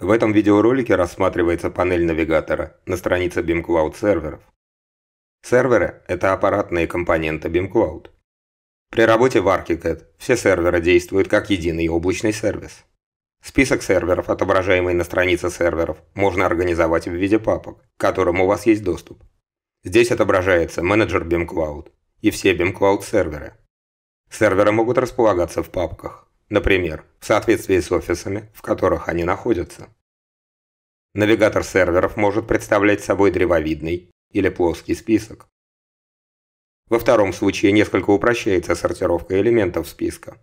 В этом видеоролике рассматривается панель навигатора на странице BeamCloud серверов. Серверы – это аппаратные компоненты BeamCloud. При работе в ArchiCAD все серверы действуют как единый облачный сервис. Список серверов, отображаемый на странице серверов, можно организовать в виде папок, к которым у вас есть доступ. Здесь отображается менеджер BeamCloud и все BeamCloud серверы. Серверы могут располагаться в папках, например, в соответствии с офисами, в которых они находятся. Навигатор серверов может представлять собой древовидный или плоский список. Во втором случае несколько упрощается сортировка элементов списка.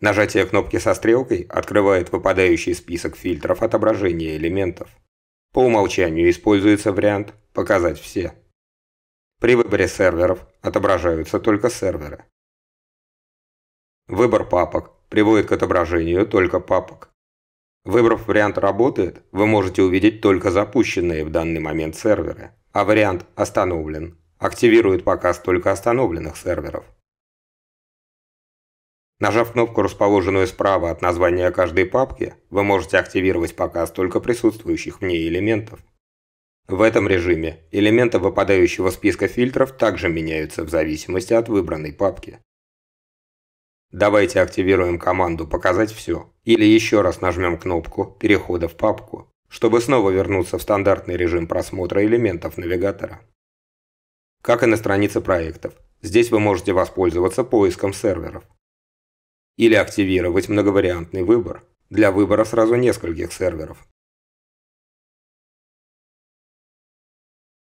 Нажатие кнопки со стрелкой открывает выпадающий список фильтров отображения элементов. По умолчанию используется вариант «Показать все». При выборе серверов отображаются только серверы. Выбор папок приводит к отображению только папок. Выбрав вариант «Работает», вы можете увидеть только запущенные в данный момент серверы, а вариант «Остановлен» активирует показ только остановленных серверов. Нажав кнопку, расположенную справа от названия каждой папки, вы можете активировать показ только присутствующих в ней элементов. В этом режиме элементы выпадающего списка фильтров также меняются в зависимости от выбранной папки. Давайте активируем команду «Показать все» или еще раз нажмем кнопку перехода в папку, чтобы снова вернуться в стандартный режим просмотра элементов навигатора. Как и на странице проектов, здесь вы можете воспользоваться поиском серверов или активировать многовариантный выбор для выбора сразу нескольких серверов